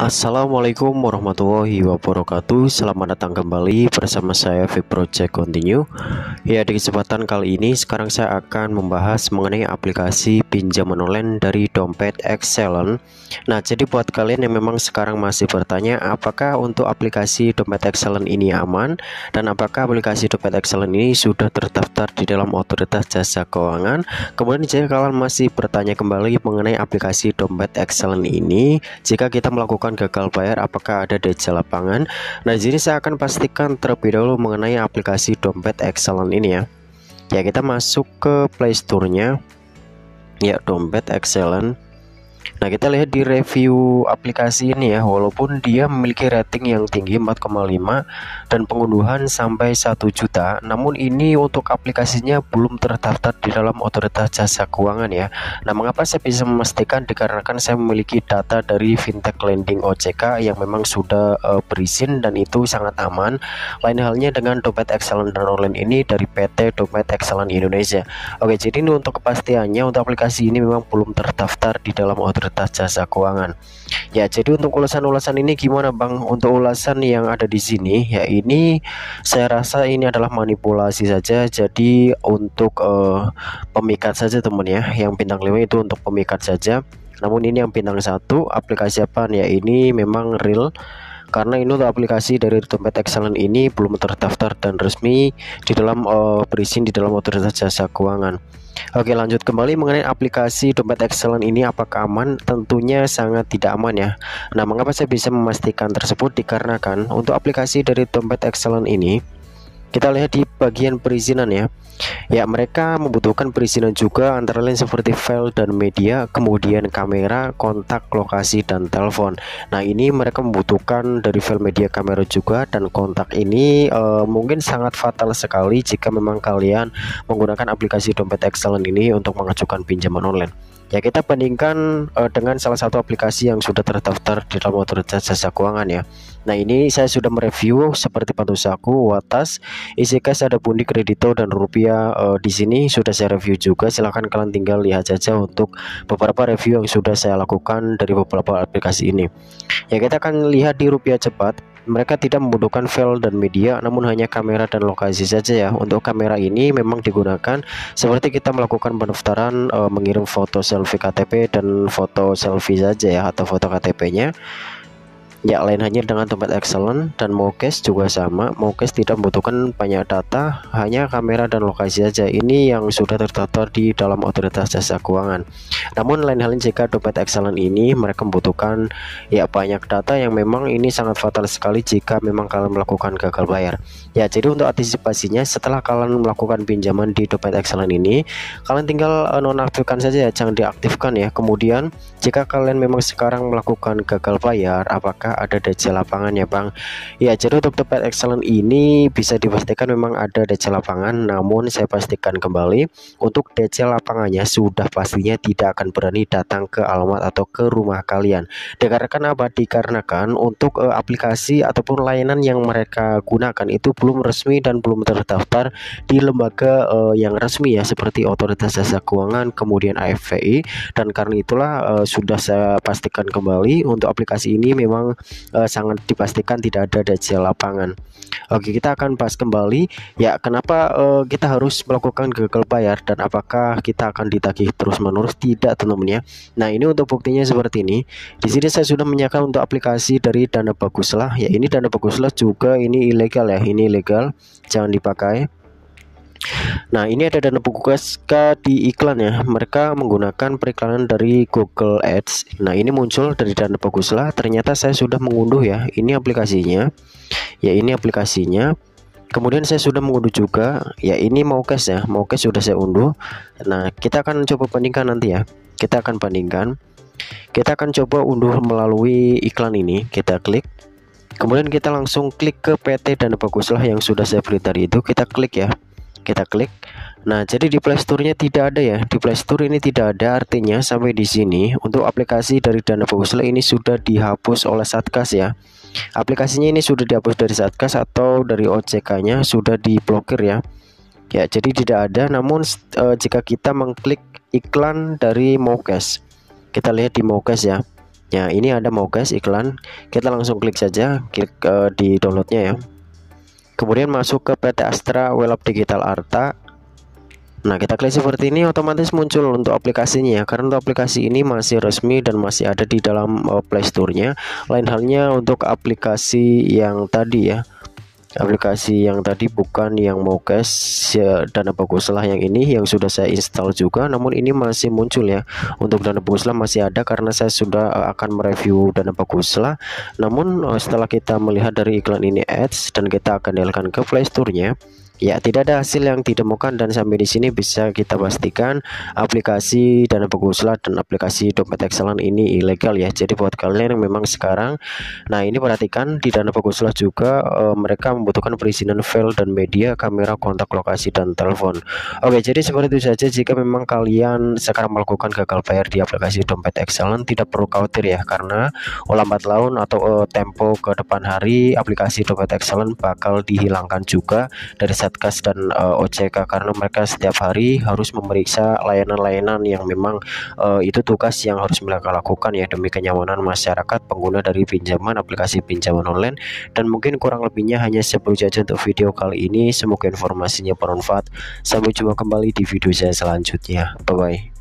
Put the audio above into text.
Assalamualaikum warahmatullahi wabarakatuh Selamat datang kembali bersama saya V Project Continue Ya di kesempatan kali ini sekarang saya akan membahas mengenai aplikasi pinjaman online dari dompet Excellent Nah jadi buat kalian yang memang sekarang masih bertanya Apakah untuk aplikasi dompet Excellent ini aman Dan apakah aplikasi dompet Excellent ini sudah terdaftar di dalam otoritas jasa keuangan Kemudian jika kalian masih bertanya kembali mengenai aplikasi dompet Excellent ini Jika kita melakukan melakukan gagal bayar apakah ada data lapangan nah jadi saya akan pastikan terlebih dahulu mengenai aplikasi dompet excellent ini ya ya kita masuk ke playstore nya ya dompet excellent Nah kita lihat di review aplikasi ini ya Walaupun dia memiliki rating yang tinggi 4,5 Dan pengunduhan sampai 1 juta Namun ini untuk aplikasinya belum terdaftar di dalam otoritas jasa keuangan ya Nah mengapa saya bisa memastikan Dikarenakan saya memiliki data dari fintech lending OJK Yang memang sudah uh, berizin dan itu sangat aman Lain halnya dengan dompet excellent dan online ini dari PT Dompet Excellent Indonesia Oke jadi ini untuk kepastiannya untuk aplikasi ini memang belum terdaftar di dalam otoritas jasa keuangan. Ya, jadi untuk ulasan-ulasan ini gimana Bang? Untuk ulasan yang ada di sini ya ini saya rasa ini adalah manipulasi saja. Jadi untuk uh, pemikat saja teman ya. Yang bintang 5 itu untuk pemikat saja. Namun ini yang bintang satu aplikasi apa ya ini memang real karena ini untuk aplikasi dari dompet excellent ini belum terdaftar dan resmi di dalam uh, eh, berizin di dalam otoritas jasa keuangan. Oke lanjut kembali mengenai aplikasi dompet excellent ini apakah aman? Tentunya sangat tidak aman ya Nah mengapa saya bisa memastikan tersebut dikarenakan untuk aplikasi dari dompet excellent ini kita lihat di bagian perizinan ya. Ya, mereka membutuhkan perizinan juga antara lain seperti file dan media, kemudian kamera, kontak, lokasi dan telepon. Nah, ini mereka membutuhkan dari file media kamera juga dan kontak ini uh, mungkin sangat fatal sekali jika memang kalian menggunakan aplikasi dompet Excellent ini untuk mengajukan pinjaman online ya kita bandingkan uh, dengan salah satu aplikasi yang sudah terdaftar di dalam otoritas jasa keuangan ya nah ini saya sudah mereview seperti saku Watas, cash ada pundi Kredito dan Rupiah uh, di sini sudah saya review juga silahkan kalian tinggal lihat saja untuk beberapa review yang sudah saya lakukan dari beberapa aplikasi ini ya kita akan lihat di Rupiah cepat mereka tidak membutuhkan file dan media namun hanya kamera dan lokasi saja ya untuk kamera ini memang digunakan seperti kita melakukan pendaftaran e, mengirim foto selfie KTP dan foto selfie saja ya atau foto KTP nya Ya, lain hanya dengan tempat excellent dan Mokes juga sama. Mokes tidak membutuhkan banyak data, hanya kamera dan lokasi saja. Ini yang sudah tertata di dalam otoritas jasa keuangan. Namun lain halnya jika dompet excellent ini mereka membutuhkan ya banyak data yang memang ini sangat fatal sekali jika memang kalian melakukan gagal bayar. Ya, jadi untuk antisipasinya setelah kalian melakukan pinjaman di dompet excellent ini, kalian tinggal eh, nonaktifkan saja, ya, jangan diaktifkan ya. Kemudian jika kalian memang sekarang melakukan gagal bayar, apakah apakah ada dajjal lapangan ya Bang? Ya, jadi untuk tempat excellent ini bisa dipastikan memang ada dajjal lapangan, namun saya pastikan kembali untuk dajjal lapangannya sudah pastinya tidak akan berani datang ke alamat atau ke rumah kalian. Dikarenakan apa? Dikarenakan untuk uh, aplikasi ataupun layanan yang mereka gunakan itu belum resmi dan belum terdaftar di lembaga uh, yang resmi ya seperti Otoritas Jasa Keuangan, kemudian afvi dan karena itulah uh, sudah saya pastikan kembali untuk aplikasi ini memang uh, sangat dipastikan tidak ada dajjal lapangan. Oke, kita akan bahas kembali ya kenapa uh, kita harus melakukan gagal bayar dan apakah kita akan ditagih terus-menerus? Tidak, teman-teman ya. Nah, ini untuk buktinya seperti ini. Di sini saya sudah menyiapkan untuk aplikasi dari Dana Baguslah. Ya, ini Dana Baguslah juga ini ilegal ya. Ini ilegal, jangan dipakai. Nah, ini ada dana Pungkaska di iklan ya. Mereka menggunakan periklanan dari Google Ads. Nah, ini muncul dari dana lah Ternyata saya sudah mengunduh ya. Ini aplikasinya. Ya, ini aplikasinya. Kemudian saya sudah mengunduh juga. Ya, ini mau cash ya. Mau cash sudah saya unduh. Nah, kita akan coba bandingkan nanti ya. Kita akan bandingkan. Kita akan coba unduh melalui iklan ini. Kita klik. Kemudian kita langsung klik ke PT Dana lah yang sudah saya beli tadi itu. Kita klik ya kita klik nah jadi di playstore-nya tidak ada ya di playstore ini tidak ada artinya sampai di sini untuk aplikasi dari dana bosle ini sudah dihapus oleh satgas ya aplikasinya ini sudah dihapus dari satgas atau dari OJK nya sudah diblokir ya ya jadi tidak ada namun e, jika kita mengklik iklan dari Mokes kita lihat di Mokes ya ya ini ada Mokes iklan kita langsung klik saja klik e, di downloadnya ya kemudian masuk ke PT Astra Wellab Digital Arta Nah kita klik seperti ini otomatis muncul untuk aplikasinya ya. Karena untuk aplikasi ini masih resmi dan masih ada di dalam uh, eh, playstore nya Lain halnya untuk aplikasi yang tadi ya aplikasi yang tadi bukan yang mau cash ya, dana baguslah yang ini yang sudah saya install juga namun ini masih muncul ya untuk dana baguslah masih ada karena saya sudah eh, akan mereview dana baguslah namun eh, setelah kita melihat dari iklan ini ads dan kita akan dialihkan ke playstore nya Ya, tidak ada hasil yang ditemukan dan sampai di sini bisa kita pastikan aplikasi Dana pengusulan dan aplikasi Dompet Excellent ini ilegal ya. Jadi buat kalian yang memang sekarang nah ini perhatikan di Dana pengusulan juga e, mereka membutuhkan perizinan file dan media, kamera, kontak lokasi dan telepon. Oke, jadi seperti itu saja jika memang kalian sekarang melakukan gagal bayar di aplikasi Dompet Excellent tidak perlu khawatir ya karena lambat laun atau e, tempo ke depan hari aplikasi Dompet Excellent bakal dihilangkan juga dari Satgas dan uh, eh, OJK karena mereka setiap hari harus memeriksa layanan-layanan yang memang uh, itu tugas yang harus mereka lakukan ya demi kenyamanan masyarakat pengguna dari pinjaman aplikasi pinjaman online dan mungkin kurang lebihnya hanya sepuluh saja untuk video kali ini semoga informasinya bermanfaat sampai jumpa kembali di video saya selanjutnya bye bye